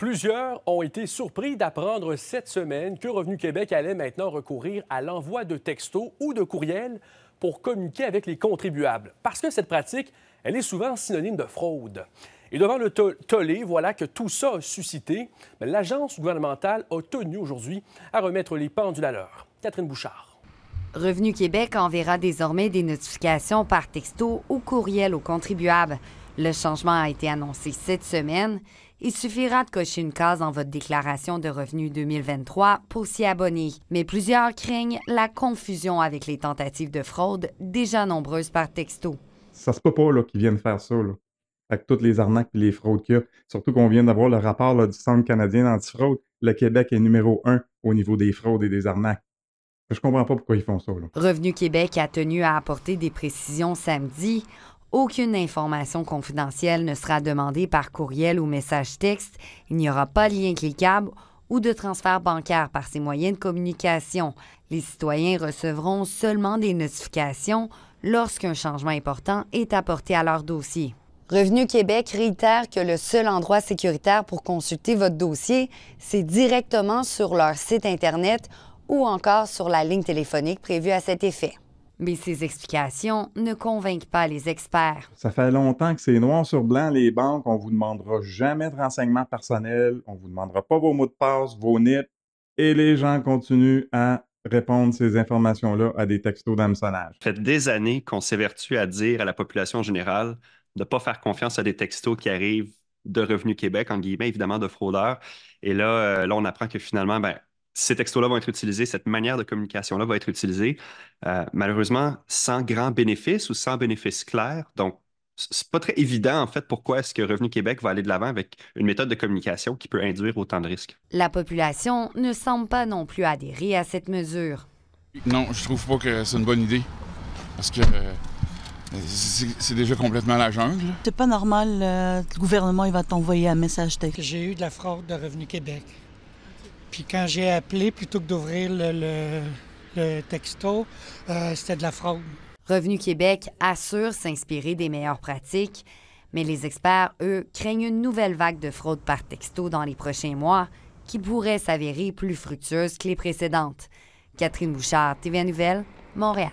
Plusieurs ont été surpris d'apprendre cette semaine que Revenu Québec allait maintenant recourir à l'envoi de textos ou de courriels pour communiquer avec les contribuables, parce que cette pratique, elle est souvent synonyme de fraude. Et devant le tollé, voilà que tout ça a suscité, l'agence gouvernementale a tenu aujourd'hui à remettre les pendules à l'heure. Catherine Bouchard. Revenu Québec enverra désormais des notifications par texto ou courriel aux contribuables. Le changement a été annoncé cette semaine il suffira de cocher une case dans votre déclaration de revenus 2023 pour s'y abonner. Mais plusieurs craignent la confusion avec les tentatives de fraude déjà nombreuses par texto. Ça se peut pas qu'ils viennent faire ça. Là. Avec toutes les arnaques et les fraudes qu'il y a. Surtout qu'on vient d'avoir le rapport du Centre canadien d'antifraude. Le Québec est numéro un au niveau des fraudes et des arnaques. Je comprends pas pourquoi ils font ça. Revenu Québec a tenu à apporter des précisions samedi. Aucune information confidentielle ne sera demandée par courriel ou message texte. Il n'y aura pas de lien cliquable ou de transfert bancaire par ces moyens de communication. Les citoyens recevront seulement des notifications lorsqu'un changement important est apporté à leur dossier. Revenu Québec réitère que le seul endroit sécuritaire pour consulter votre dossier, c'est directement sur leur site Internet ou encore sur la ligne téléphonique prévue à cet effet. Mais ces explications ne convainquent pas les experts. Ça fait longtemps que c'est noir sur blanc, les banques. On ne vous demandera jamais de renseignements personnels. On ne vous demandera pas vos mots de passe, vos NIP. Et les gens continuent à répondre ces informations-là à des textos d'hameçonnage. Ça fait des années qu'on s'évertue à dire à la population générale de ne pas faire confiance à des textos qui arrivent de Revenu Québec, en guillemets, évidemment, de fraudeurs. Et là, euh, là on apprend que finalement, ben, ces textos-là vont être utilisés, cette manière de communication-là va être utilisée, euh, malheureusement, sans grand bénéfice ou sans bénéfice clair. Donc, c'est pas très évident, en fait, pourquoi est-ce que Revenu Québec va aller de l'avant avec une méthode de communication qui peut induire autant de risques. La population ne semble pas non plus adhérer à cette mesure. Non, je trouve pas que c'est une bonne idée. Parce que euh, c'est déjà complètement la jungle. C'est pas normal. Euh, le gouvernement, il va t'envoyer un message texte. J'ai eu de la fraude de Revenu Québec. Puis quand j'ai appelé, plutôt que d'ouvrir le, texto, euh, c'était de la fraude. Revenu Québec assure s'inspirer des meilleures pratiques, mais les experts, eux, craignent une nouvelle vague de fraude par texto dans les prochains mois qui pourrait s'avérer plus fructueuse que les précédentes. Catherine Bouchard, TVA Nouvelle, Montréal.